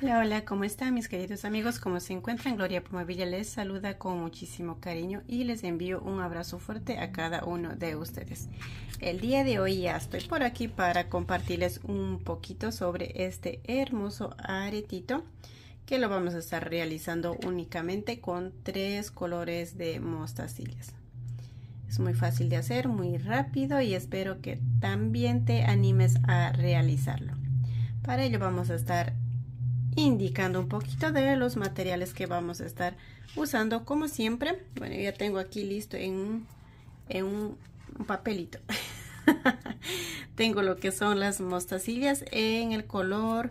Hola, hola, ¿cómo están mis queridos amigos? ¿Cómo se encuentran? Gloria Pomavilla les saluda con muchísimo cariño y les envío un abrazo fuerte a cada uno de ustedes. El día de hoy ya estoy por aquí para compartirles un poquito sobre este hermoso aretito que lo vamos a estar realizando únicamente con tres colores de mostacillas. Es muy fácil de hacer, muy rápido y espero que también te animes a realizarlo. Para ello vamos a estar indicando un poquito de los materiales que vamos a estar usando como siempre. Bueno, ya tengo aquí listo en, en un, papelito. tengo lo que son las mostacillas en el color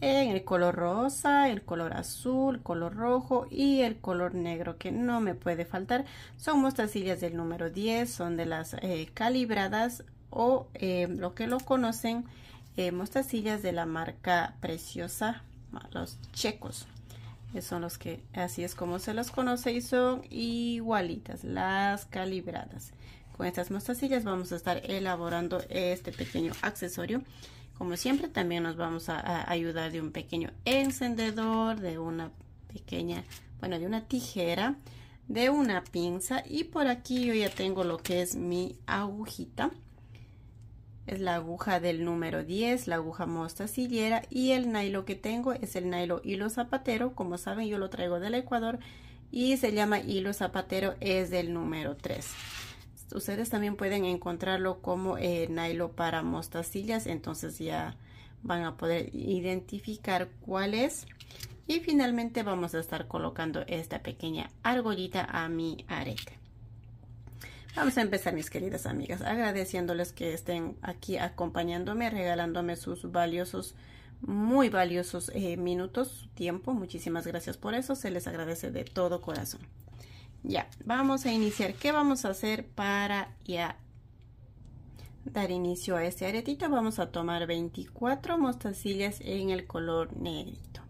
en el color rosa, el color azul, el color rojo y el color negro que no me puede faltar. Son mostacillas del número 10, son de las eh, calibradas o eh, lo que lo conocen eh, mostacillas de la marca Preciosa, los checos. que eh, son los que, así es como se los conoce y son igualitas, las calibradas. Con estas mostacillas vamos a estar elaborando este pequeño accesorio. Como siempre, también nos vamos a ayudar de un pequeño encendedor, de una pequeña, bueno, de una tijera, de una pinza. Y por aquí yo ya tengo lo que es mi agujita es la aguja del número 10, la aguja mostacillera y el nylon que tengo es el nylon hilo zapatero, como saben yo lo traigo del Ecuador y se llama hilo zapatero, es del número 3. Ustedes también pueden encontrarlo como eh, para mostacillas, entonces ya van a poder identificar cuál es. Y finalmente vamos a estar colocando esta pequeña argollita a mi arete. Vamos a empezar, mis queridas amigas, agradeciéndoles que estén aquí acompañándome, regalándome sus valiosos, muy valiosos eh, minutos, tiempo. Muchísimas gracias por eso. Se les agradece de todo corazón. Ya, vamos a iniciar. ¿Qué vamos a hacer para ya dar inicio a este aretito? Vamos a tomar 24 mostacillas en el color negrito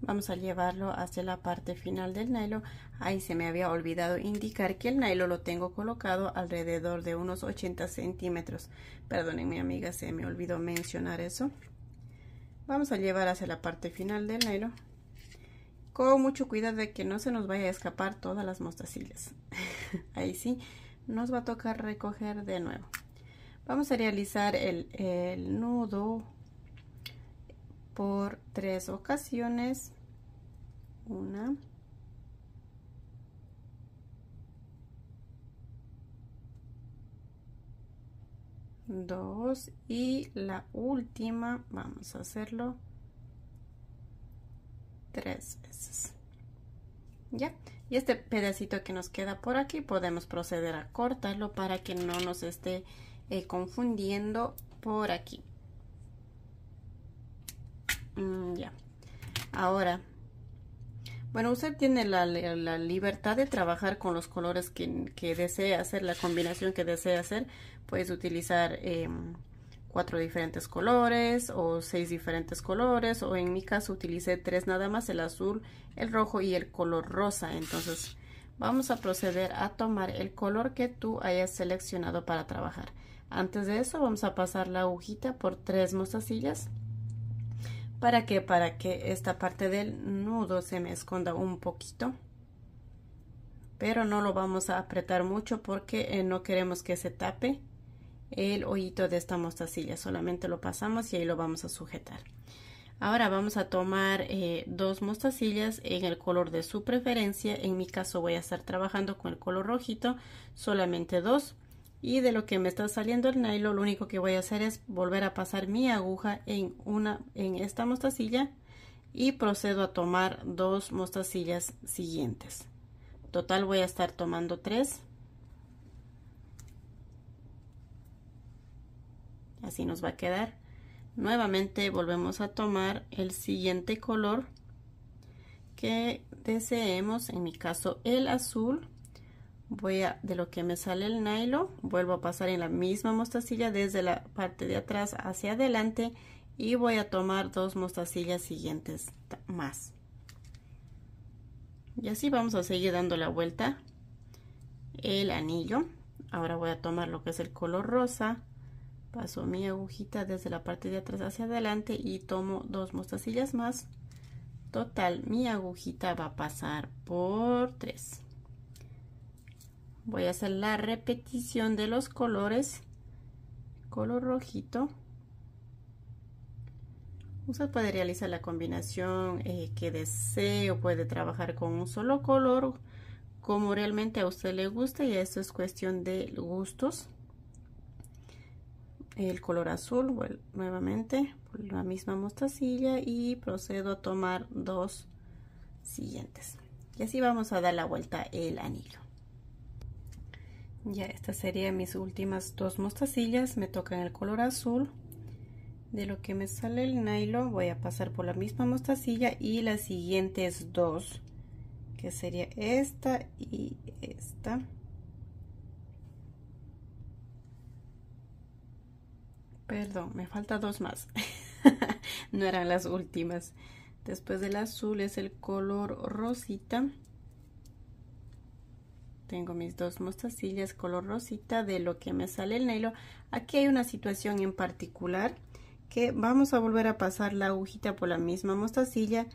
vamos a llevarlo hacia la parte final del nylon ahí se me había olvidado indicar que el nylon lo tengo colocado alrededor de unos 80 centímetros mi amiga se me olvidó mencionar eso vamos a llevar hacia la parte final del nylon con mucho cuidado de que no se nos vaya a escapar todas las mostacillas ahí sí nos va a tocar recoger de nuevo vamos a realizar el, el nudo por tres ocasiones. Una. Dos. Y la última vamos a hacerlo tres veces. ¿Ya? Y este pedacito que nos queda por aquí podemos proceder a cortarlo para que no nos esté eh, confundiendo por aquí. Mm, ya. Ahora, bueno, usted tiene la, la, libertad de trabajar con los colores que, que, hacer, la combinación que desee hacer. Puedes utilizar em, cuatro diferentes colores o seis diferentes colores o en mi caso utilicé tres nada más, el azul, el rojo y el color rosa. Entonces vamos a proceder a tomar el color que tú hayas seleccionado para trabajar. Antes de eso vamos a pasar la agujita por tres mostacillas ¿Para qué? Para que esta parte del nudo se me esconda un poquito. Pero no lo vamos a apretar mucho porque eh, no queremos que se tape el hoyito de esta mostacilla. Solamente lo pasamos y ahí lo vamos a sujetar. Ahora vamos a tomar eh, dos mostacillas en el color de su preferencia. En mi caso voy a estar trabajando con el color rojito, solamente dos y de lo que me está saliendo el nylon lo único que voy a hacer es volver a pasar mi aguja en una en esta mostacilla y procedo a tomar dos mostacillas siguientes total voy a estar tomando tres así nos va a quedar nuevamente volvemos a tomar el siguiente color que deseemos en mi caso el azul voy a de lo que me sale el nylon vuelvo a pasar en la misma mostacilla desde la parte de atrás hacia adelante y voy a tomar dos mostacillas siguientes más y así vamos a seguir dando la vuelta el anillo ahora voy a tomar lo que es el color rosa paso mi agujita desde la parte de atrás hacia adelante y tomo dos mostacillas más total mi agujita va a pasar por tres voy a hacer la repetición de los colores color rojito usted puede realizar la combinación eh, que desee o puede trabajar con un solo color como realmente a usted le gusta y eso es cuestión de gustos el color azul nuevamente por la misma mostacilla y procedo a tomar dos siguientes y así vamos a dar la vuelta el anillo ya estas serían mis últimas dos mostacillas. Me tocan el color azul. De lo que me sale el nylon voy a pasar por la misma mostacilla y las siguientes dos. Que sería esta y esta. Perdón, me falta dos más. no eran las últimas. Después del azul es el color rosita tengo mis dos mostacillas color rosita de lo que me sale el nylon aquí hay una situación en particular que vamos a volver a pasar la agujita por la misma mostacilla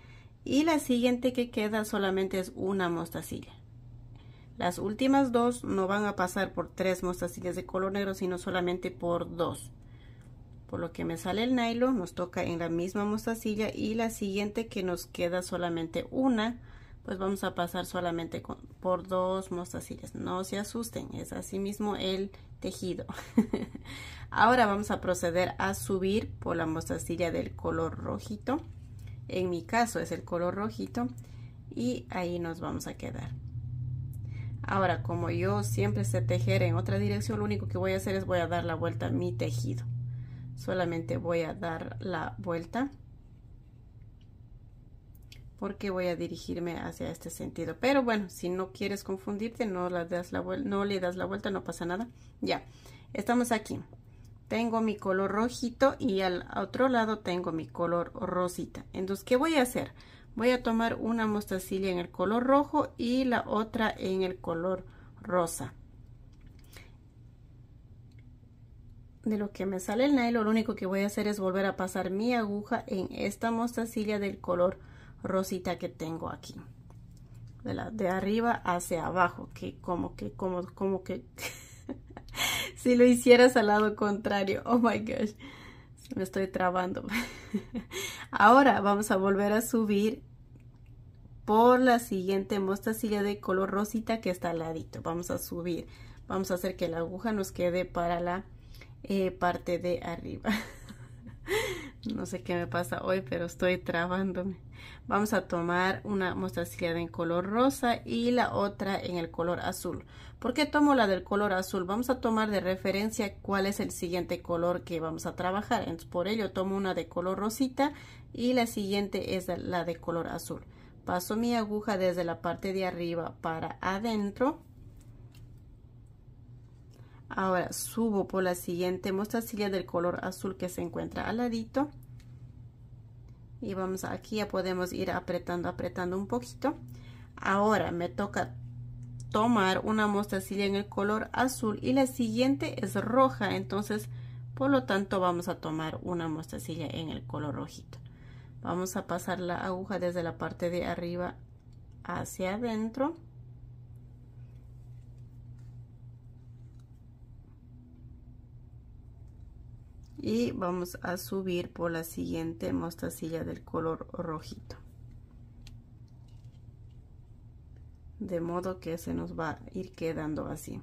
y la siguiente que queda solamente es una mostacilla las últimas dos no van a pasar por tres mostacillas de color negro sino solamente por dos por lo que me sale el nylon nos toca en la misma mostacilla y la siguiente que nos queda solamente una pues vamos a pasar solamente por dos mostacillas. No se asusten, es así mismo el tejido. Ahora vamos a proceder a subir por la mostacilla del color rojito. En mi caso es el color rojito y ahí nos vamos a quedar. Ahora, como yo siempre sé tejer en otra dirección, lo único que voy a hacer es voy a dar la vuelta a mi tejido. Solamente voy a dar la vuelta porque voy a dirigirme hacia este sentido. Pero bueno, si no quieres confundirte, no, das la no le das la vuelta, no pasa nada. Ya, estamos aquí. Tengo mi color rojito y al otro lado tengo mi color rosita. Entonces, ¿qué voy a hacer? Voy a tomar una mostacilla en el color rojo y la otra en el color rosa. de lo que me sale el nylon, lo único que voy a hacer es volver a pasar mi aguja en esta mostacilla del color rojo rosita que tengo aquí. De, la, de arriba hacia abajo, que como que, como, como que... si lo hicieras al lado contrario, oh my gosh, me estoy trabando. Ahora vamos a volver a subir por la siguiente mostacilla de color rosita que está al ladito. Vamos a subir, vamos a hacer que la aguja nos quede para la eh, parte de arriba. No sé qué me pasa hoy, pero estoy trabándome. Vamos a tomar una mostacilla en color rosa y la otra en el color azul. ¿Por qué tomo la del color azul? Vamos a tomar de referencia cuál es el siguiente color que vamos a trabajar. Entonces, por ello tomo una de color rosita y la siguiente es la de color azul. Paso mi aguja desde la parte de arriba para adentro Ahora subo por la siguiente mostacilla del color azul que se encuentra al ladito. Y vamos aquí, ya podemos ir apretando, apretando un poquito. Ahora me toca tomar una mostacilla en el color azul y la siguiente es roja. Entonces, por lo tanto, vamos a tomar una mostacilla en el color rojito. Vamos a pasar la aguja desde la parte de arriba hacia adentro. y vamos a subir por la siguiente mostacilla del color rojito de modo que se nos va a ir quedando así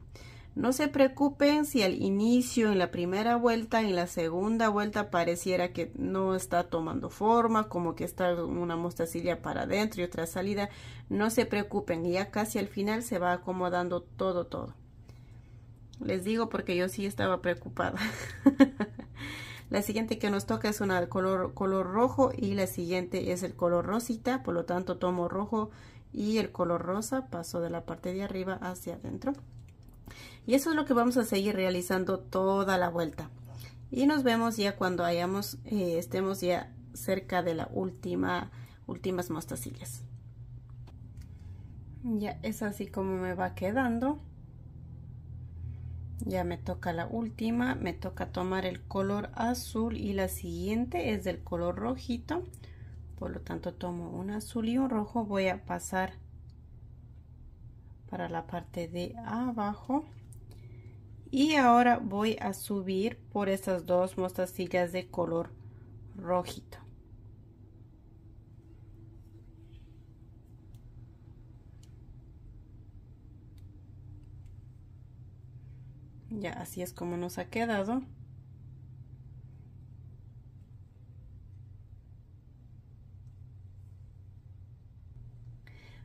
no se preocupen si al inicio en la primera vuelta en la segunda vuelta pareciera que no está tomando forma como que está una mostacilla para adentro y otra salida no se preocupen ya casi al final se va acomodando todo todo les digo porque yo sí estaba preocupada La siguiente que nos toca es una color, color rojo y la siguiente es el color rosita, por lo tanto tomo rojo y el color rosa, paso de la parte de arriba hacia adentro. Y eso es lo que vamos a seguir realizando toda la vuelta. Y nos vemos ya cuando hayamos, eh, estemos ya cerca de la última, últimas mostacillas. Ya es así como me va quedando ya me toca la última me toca tomar el color azul y la siguiente es del color rojito por lo tanto tomo un azul y un rojo voy a pasar para la parte de abajo y ahora voy a subir por estas dos mostacillas de color rojito Ya así es como nos ha quedado.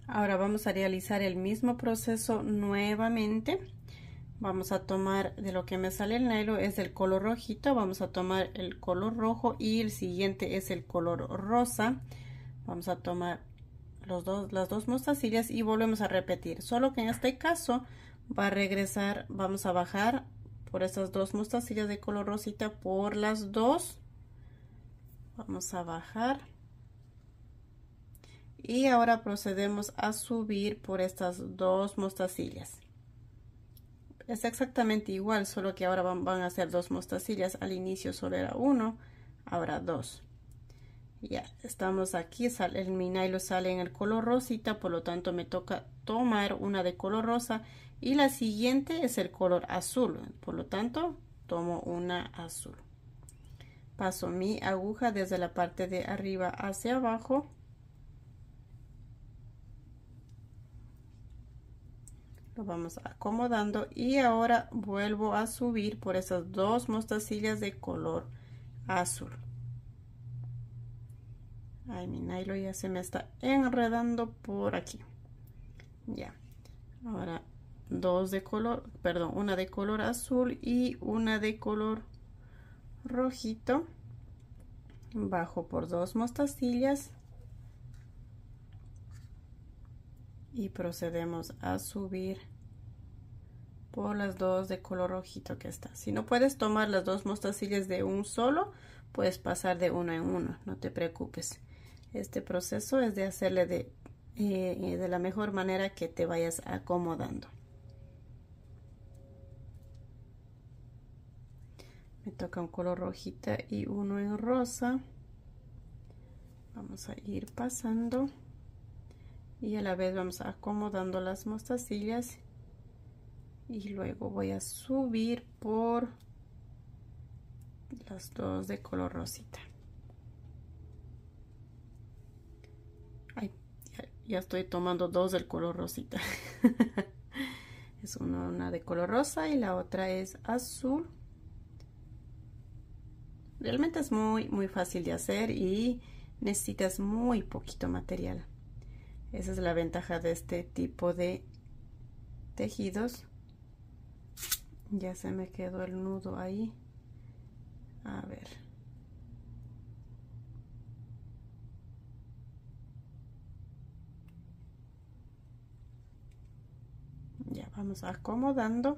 Ahora vamos a realizar el mismo proceso nuevamente. Vamos a tomar de lo que me sale el nylon es el color rojito. Vamos a tomar el color rojo y el siguiente es el color rosa. Vamos a tomar los dos, las dos mostacillas y volvemos a repetir. Solo que en este caso va a regresar vamos a bajar por estas dos mostacillas de color rosita por las dos vamos a bajar y ahora procedemos a subir por estas dos mostacillas es exactamente igual solo que ahora van, a ser dos mostacillas al inicio solo era uno ahora dos ya estamos aquí sale, el lo sale en el color rosita por lo tanto me toca tomar una de color rosa y la siguiente es el color azul por lo tanto tomo una azul paso mi aguja desde la parte de arriba hacia abajo lo vamos acomodando y ahora vuelvo a subir por esas dos mostacillas de color azul ay mi nylon ya se me está enredando por aquí ya ahora dos de color, perdón, una de color azul y una de color rojito. Bajo por dos mostacillas. Y procedemos a subir por las dos de color rojito que está. Si no puedes tomar las dos mostacillas de un solo, puedes pasar de uno en uno, no te preocupes. Este proceso es de hacerle de, eh, eh, de la mejor manera que te vayas acomodando. me toca un color rojita y uno en rosa vamos a ir pasando y a la vez vamos acomodando las mostacillas y luego voy a subir por las dos de color rosita ya, estoy tomando dos del color rosita es una de color rosa y la otra es azul Realmente es muy, muy fácil de hacer y necesitas muy poquito material. Esa es la ventaja de este tipo de tejidos. Ya se me quedó el nudo ahí. A ver. Ya vamos acomodando.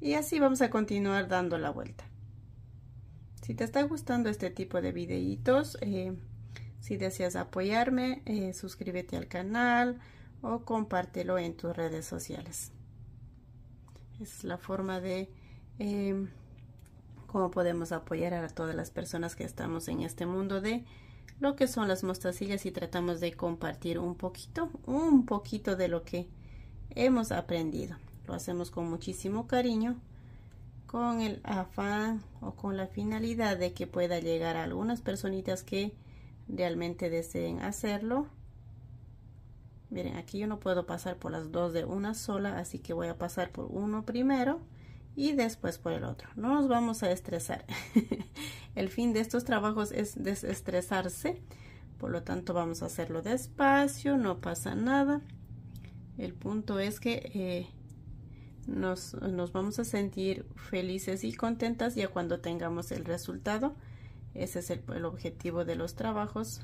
Y así vamos a continuar dando la vuelta. Si te está gustando este tipo de videitos, eh, si deseas apoyarme, eh, suscríbete al canal o compártelo en tus redes sociales. Es la forma de em, cómo podemos apoyar a todas las personas que estamos en este mundo de lo que son las mostacillas y tratamos de compartir un poquito, un poquito de lo que hemos aprendido. Lo hacemos con muchísimo cariño con el afán o con la finalidad de que pueda llegar a algunas personitas que realmente deseen hacerlo. Miren, aquí yo no puedo pasar por las dos de una sola, así que voy a pasar por uno primero y después por el otro. No nos vamos a estresar. el fin de estos trabajos es desestresarse, por lo tanto vamos a hacerlo despacio, no pasa nada. El punto es que eh, nos, nos vamos a sentir felices y contentas ya cuando tengamos el resultado. Ese es el, objetivo de los trabajos,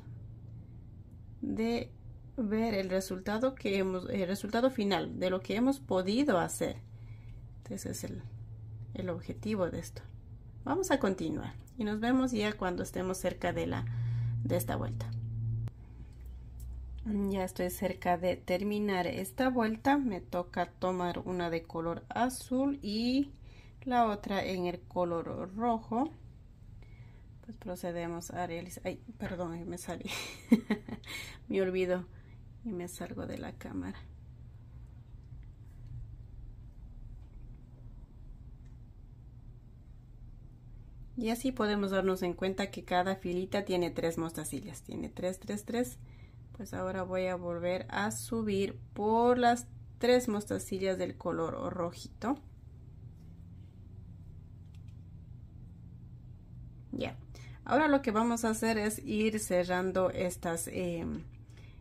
de ver el resultado, que hemos, el resultado final de lo que hemos podido hacer. Ese es el, el objetivo de esto. Vamos a continuar y nos vemos ya cuando estemos cerca de, la, de esta vuelta. Mm, ya estoy cerca de terminar esta vuelta. Me toca tomar una de color azul y la otra en el color rojo. Pues procedemos a realizar... Ay, perdón, me salí. me olvido y me salgo de la cámara. Y así podemos darnos en cuenta que cada filita tiene tres mostacillas. Tiene tres, tres, tres pues ahora voy a volver a subir por las tres mostacillas del color rojito ya ahora lo que vamos a hacer es ir cerrando estas em,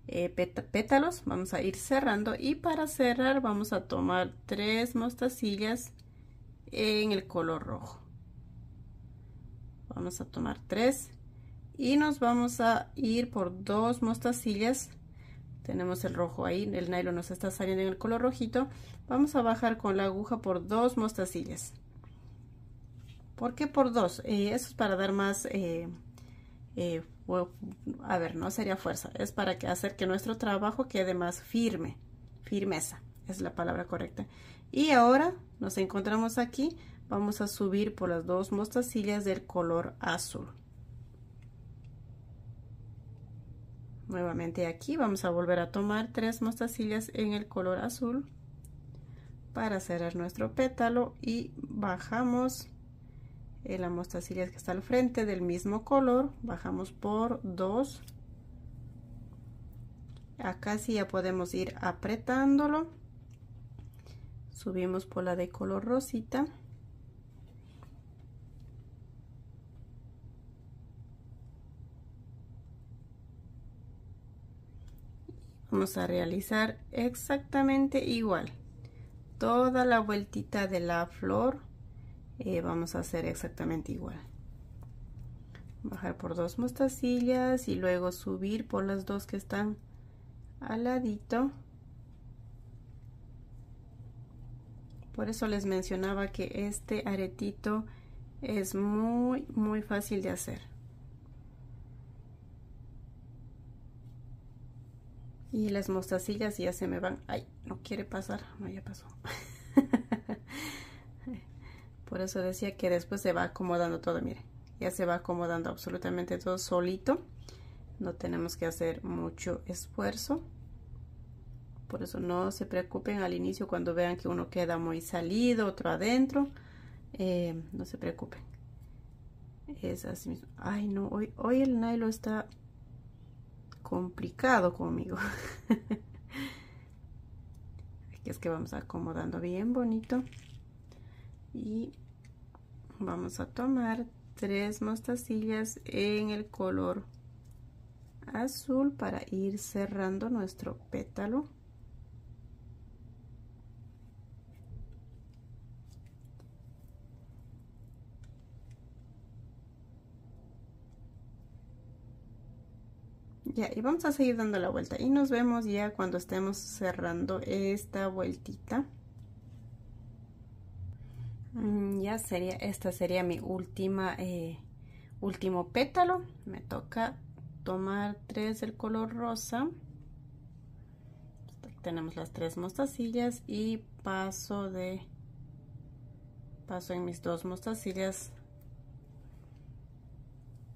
eh, pétalos vamos a ir cerrando y para cerrar vamos a tomar tres mostacillas en el color rojo vamos a tomar tres y nos vamos a ir por dos mostacillas tenemos el rojo ahí, el nylon nos está saliendo en el color rojito, vamos a bajar con la aguja por dos mostacillas. ¿Por qué por dos? Eh, eso es para dar más, eh, eh, a ver, no sería fuerza, es para que hacer que nuestro trabajo quede más firme, firmeza, es la palabra correcta. Y ahora nos encontramos aquí, vamos a subir por las dos mostacillas del color azul. nuevamente aquí vamos a volver a tomar tres mostacillas en el color azul para cerrar nuestro pétalo y bajamos en eh, la mostacilla que está al frente del mismo color bajamos por dos acá sí ya podemos ir apretándolo subimos por la de color rosita vamos a realizar exactamente igual toda la vueltita de la flor eh, vamos a hacer exactamente igual bajar por dos mostacillas y luego subir por las dos que están al ladito por eso les mencionaba que este aretito es muy muy fácil de hacer Y las mostacillas ya se me van. Ay, no quiere pasar. No, ya pasó. Por eso decía que después se va acomodando todo. mire ya se va acomodando absolutamente todo solito. No tenemos que hacer mucho esfuerzo. Por eso no se preocupen al inicio cuando vean que uno queda muy salido, otro adentro. Eh, no se preocupen. Es así mismo. Ay, no, hoy, hoy el nylon está complicado conmigo. Aquí es que vamos acomodando bien bonito. Y vamos a tomar tres mostacillas en el color azul para ir cerrando nuestro pétalo. Ya, y vamos a seguir dando la vuelta y nos vemos ya cuando estemos cerrando esta vueltita. Mm, ya sería, esta sería mi última, eh, último pétalo. Me toca tomar tres del color rosa. Tenemos las tres mostacillas y paso de, paso en mis dos mostacillas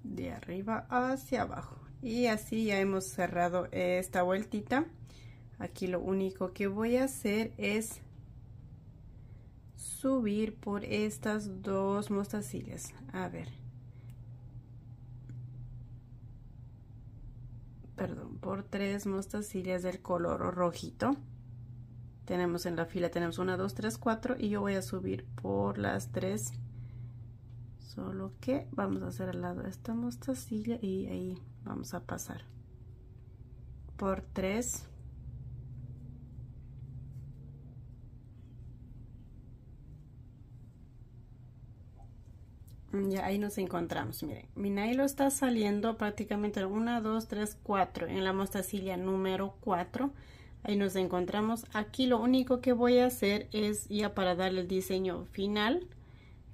de arriba hacia abajo y así ya hemos cerrado esta vueltita aquí lo único que voy a hacer es subir por estas dos mostacillas a ver perdón por tres mostacillas del color rojito tenemos en la fila tenemos una dos tres cuatro y yo voy a subir por las tres solo que vamos a hacer al lado de esta mostacilla y ahí vamos a pasar por tres. Mm, ya ahí nos encontramos miren mi nailo está saliendo prácticamente 1 2 3 cuatro en la mostacilla número 4 ahí nos encontramos aquí lo único que voy a hacer es ya para darle el diseño final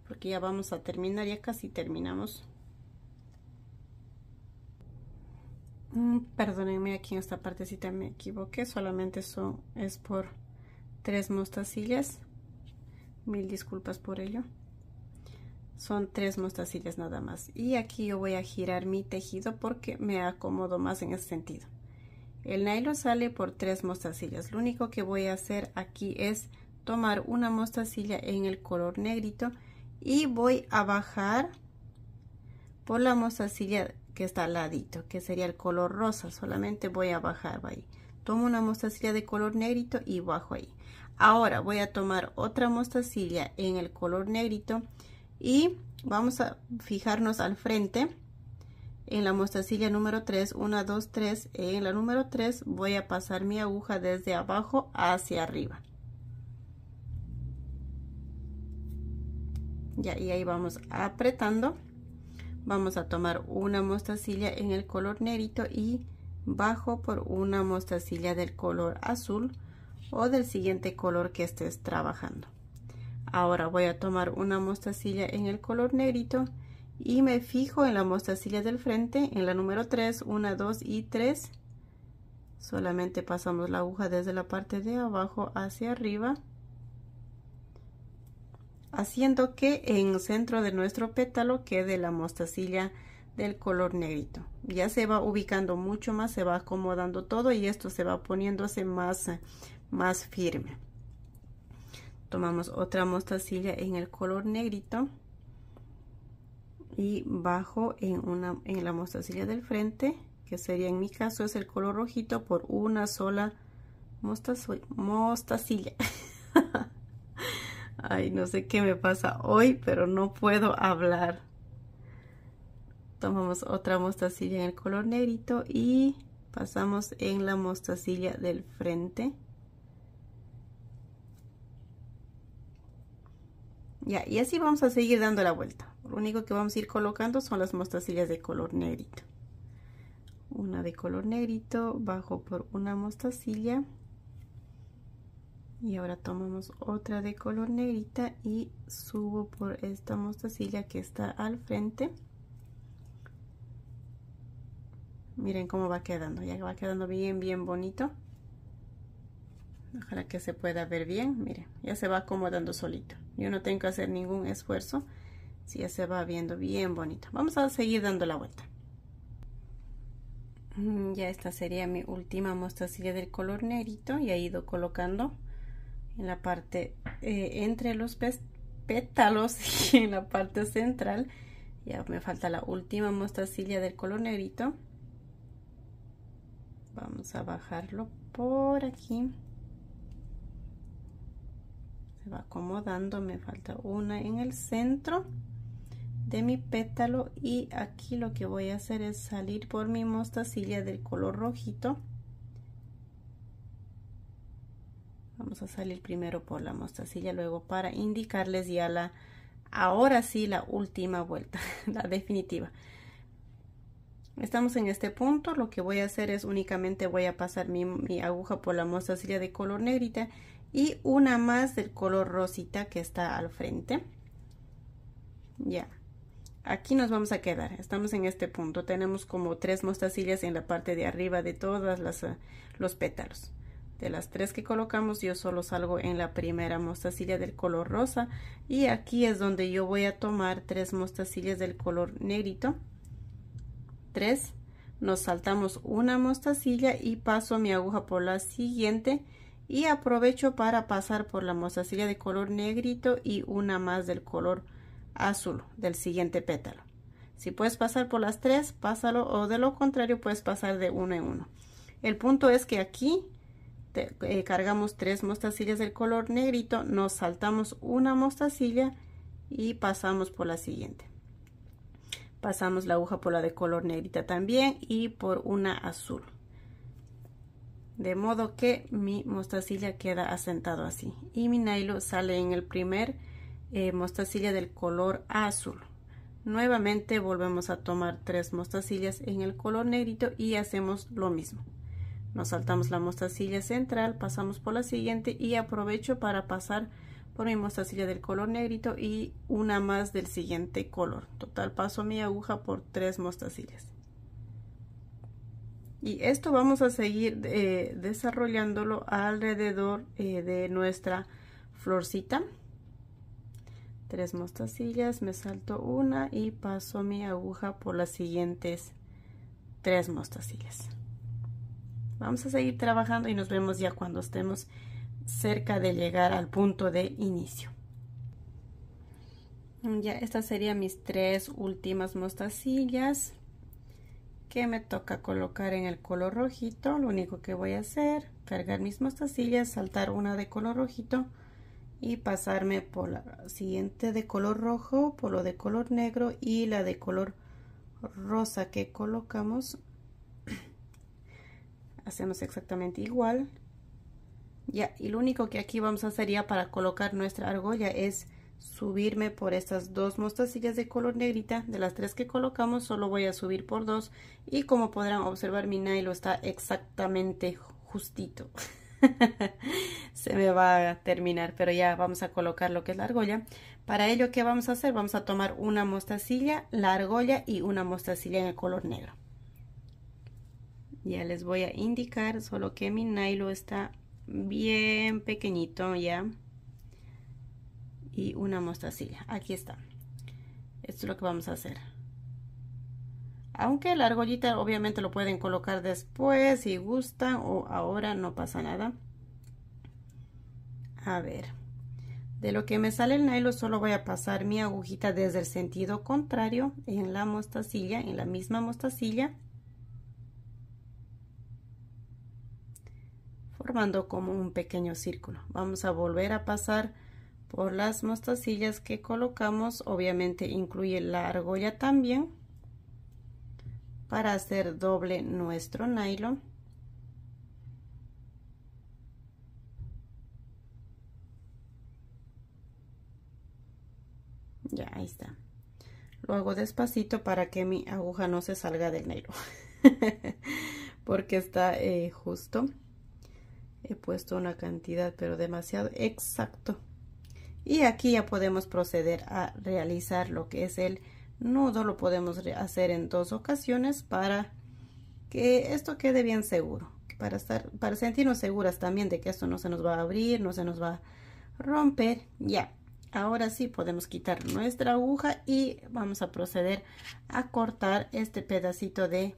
porque ya vamos a terminar, ya casi terminamos. Mm, perdónenme aquí en esta partecita me equivoqué, solamente eso es por tres mostacillas. Mil disculpas por ello. Son tres mostacillas nada más. Y aquí yo voy a girar mi tejido porque me acomodo más en ese sentido. El nylon sale por tres mostacillas. Lo único que voy a hacer aquí es tomar una mostacilla en el color negrito y voy a bajar por la mostacilla que está al ladito que sería el color rosa solamente voy a bajar ahí tomo una mostacilla de color negrito y bajo ahí ahora voy a tomar otra mostacilla en el color negrito y vamos a fijarnos al frente en la mostacilla número 3 1 2 3 en la número 3 voy a pasar mi aguja desde abajo hacia arriba ya y ahí vamos apretando vamos a tomar una mostacilla en el color negrito y bajo por una mostacilla del color azul o del siguiente color que estés trabajando ahora voy a tomar una mostacilla en el color negrito y me fijo en la mostacilla del frente en la número 3 1 2 y 3 solamente pasamos la aguja desde la parte de abajo hacia arriba haciendo que en el centro de nuestro pétalo quede la mostacilla del color negrito. Ya se va ubicando mucho más, se va acomodando todo y esto se va poniéndose más, más firme. Tomamos otra mostacilla en el color negrito y bajo en, una, en la mostacilla del frente, que sería en mi caso es el color rojito por una sola mostacilla. Ay, no sé qué me pasa hoy, pero no puedo hablar. Tomamos otra mostacilla en el color negrito y pasamos en la mostacilla del frente. Ya, y así vamos a seguir dando la vuelta. Lo único que vamos a ir colocando son las mostacillas de color negrito. Una de color negrito, bajo por una mostacilla y ahora tomamos otra de color negrita y subo por esta mostacilla que está al frente miren cómo va quedando ya va quedando bien bien bonito ojalá que se pueda ver bien miren ya se va acomodando solito yo no tengo que hacer ningún esfuerzo si ya se va viendo bien bonito vamos a seguir dando la vuelta mm, ya esta sería mi última mostacilla del color negrito y ha ido colocando en la parte eh, entre los pétalos y en la parte central. Ya me falta la última mostacilla del color negrito. Vamos a bajarlo por aquí. Se va acomodando, me falta una en el centro de mi pétalo y aquí lo que voy a hacer es salir por mi mostacilla del color rojito vamos a salir primero por la mostacilla luego para indicarles ya la ahora sí la última vuelta la definitiva estamos en este punto lo que voy a hacer es únicamente voy a pasar mi, aguja por la mostacilla de color negrita y una más del color rosita que está al frente ya aquí nos vamos a quedar estamos en este punto tenemos como tres mostacillas en la parte de arriba de todas las eh, los pétalos de las tres que colocamos, yo solo salgo en la primera mostacilla del color rosa. Y aquí es donde yo voy a tomar tres mostacillas del color negrito. Tres. Nos saltamos una mostacilla y paso mi aguja por la siguiente. Y aprovecho para pasar por la mostacilla de color negrito y una más del color azul del siguiente pétalo. Si puedes pasar por las tres, pásalo. O de lo contrario, puedes pasar de uno en uno. El punto es que aquí eh, cargamos tres mostacillas del color negrito, nos saltamos una mostacilla y pasamos por la siguiente. Pasamos la aguja por la de color negrita también y por una azul. De modo que mi mostacilla queda asentado así. Y mi nailo sale en el primer eh, mostacilla del color azul. Nuevamente volvemos a tomar tres mostacillas en el color negrito y hacemos lo mismo. Nos saltamos la mostacilla central, pasamos por la siguiente y aprovecho para pasar por mi mostacilla del color negrito y una más del siguiente color. Total paso mi aguja por tres mostacillas. Y esto vamos a seguir eh, desarrollándolo alrededor eh, de nuestra florcita. Tres mostacillas, me salto una y paso mi aguja por las siguientes tres mostacillas. Vamos a seguir trabajando y nos vemos ya cuando estemos cerca de llegar al punto de inicio. Mm, ya estas serían mis tres últimas mostacillas que me toca colocar en el color rojito. Lo único que voy a hacer, cargar mis mostacillas, saltar una de color rojito y pasarme por la siguiente de color rojo, por lo de color negro y la de color rosa que colocamos hacemos exactamente igual ya y lo único que aquí vamos a hacer ya para colocar nuestra argolla es subirme por estas dos mostacillas de color negrita de las tres que colocamos solo voy a subir por dos y como podrán observar mi nylon está exactamente justito se me va a terminar pero ya vamos a colocar lo que es la argolla para ello qué vamos a hacer vamos a tomar una mostacilla la argolla y una mostacilla en el color negro ya les voy a indicar solo que mi nylon está bien pequeñito ya y una mostacilla aquí está esto es lo que vamos a hacer aunque la argollita obviamente lo pueden colocar después si gustan o ahora no pasa nada a ver de lo que me sale el nylon solo voy a pasar mi agujita desde el sentido contrario en la mostacilla en la misma mostacilla formando como un pequeño círculo. Vamos a volver a pasar por las mostacillas que colocamos. Obviamente incluye la argolla también para hacer doble nuestro nylon. Ya, ahí está. Lo hago despacito para que mi aguja no se salga del nylon. Porque está eh, justo he puesto una cantidad pero demasiado exacto y aquí ya podemos proceder a realizar lo que es el nudo lo podemos hacer en dos ocasiones para que esto quede bien seguro para estar para sentirnos seguras también de que esto no se nos va a abrir no se nos va a romper ya ahora sí podemos quitar nuestra aguja y vamos a proceder a cortar este pedacito de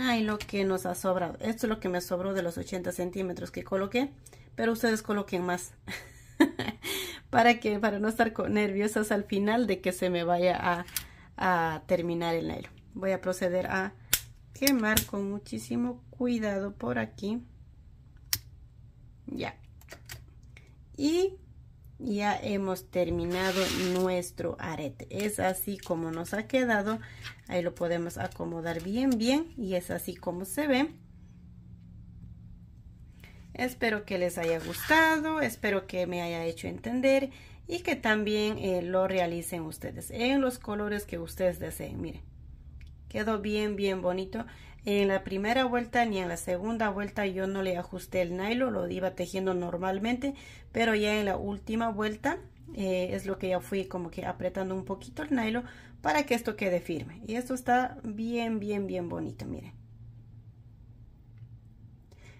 Ay, lo que nos ha sobrado. Esto es lo que me sobró de los 80 centímetros que coloqué, pero ustedes coloquen más. para que para no estar nerviosas al final de que se me vaya a, terminar el aire Voy a proceder a quemar con muchísimo cuidado por aquí. Ya. Y ya hemos terminado nuestro arete es así como nos ha quedado ahí lo podemos acomodar bien bien y es así como se ve espero que les haya gustado espero que me haya hecho entender y que también eh, lo realicen ustedes en los colores que ustedes deseen miren quedó bien bien bonito en la primera vuelta ni en la segunda vuelta yo no le ajusté el nylon, lo iba tejiendo normalmente, pero ya en la última vuelta eh, es lo que ya fui como que apretando un poquito el nylon para que esto quede firme. Y esto está bien, bien, bien bonito, miren.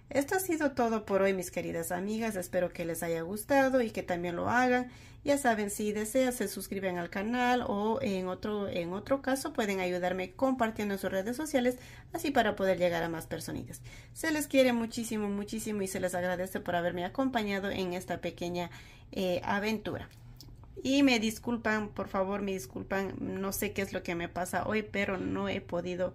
Esto ha sido todo por hoy, mis queridas amigas. Espero que les haya gustado y que también lo hagan ya saben, si desean, se suscriben al canal o en otro, en otro caso pueden ayudarme compartiendo en sus redes sociales, así para poder llegar a más personitas. Se les quiere muchísimo, muchísimo y se les agradece por haberme acompañado en esta pequeña eh, aventura. Y me disculpan, por favor, me disculpan, no sé qué es lo que me pasa hoy, pero no he podido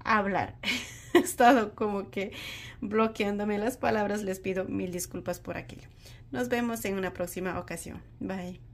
hablar. he estado como que bloqueándome las palabras, les pido mil disculpas por aquello. Nos vemos en una próxima ocasión. Bye.